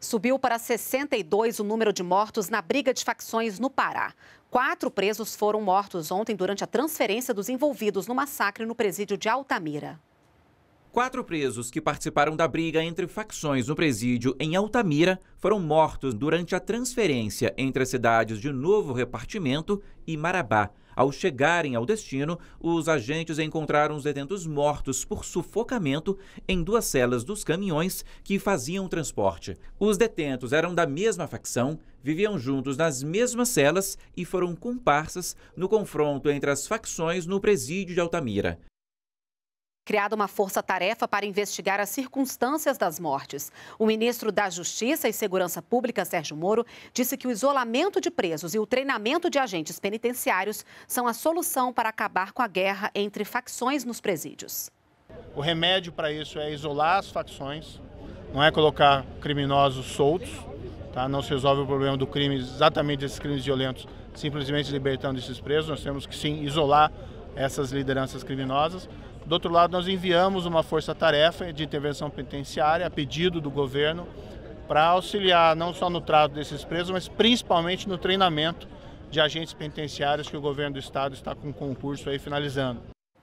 Subiu para 62 o número de mortos na briga de facções no Pará. Quatro presos foram mortos ontem durante a transferência dos envolvidos no massacre no presídio de Altamira. Quatro presos que participaram da briga entre facções no presídio em Altamira foram mortos durante a transferência entre as cidades de Novo Repartimento e Marabá. Ao chegarem ao destino, os agentes encontraram os detentos mortos por sufocamento em duas celas dos caminhões que faziam o transporte. Os detentos eram da mesma facção, viviam juntos nas mesmas celas e foram comparsas no confronto entre as facções no presídio de Altamira criada uma força-tarefa para investigar as circunstâncias das mortes. O ministro da Justiça e Segurança Pública, Sérgio Moro, disse que o isolamento de presos e o treinamento de agentes penitenciários são a solução para acabar com a guerra entre facções nos presídios. O remédio para isso é isolar as facções, não é colocar criminosos soltos, tá? não se resolve o problema do crime, exatamente desses crimes violentos, simplesmente libertando esses presos, nós temos que sim isolar essas lideranças criminosas, do outro lado, nós enviamos uma força-tarefa de intervenção penitenciária a pedido do governo para auxiliar não só no trato desses presos, mas principalmente no treinamento de agentes penitenciários que o governo do estado está com um concurso aí finalizando.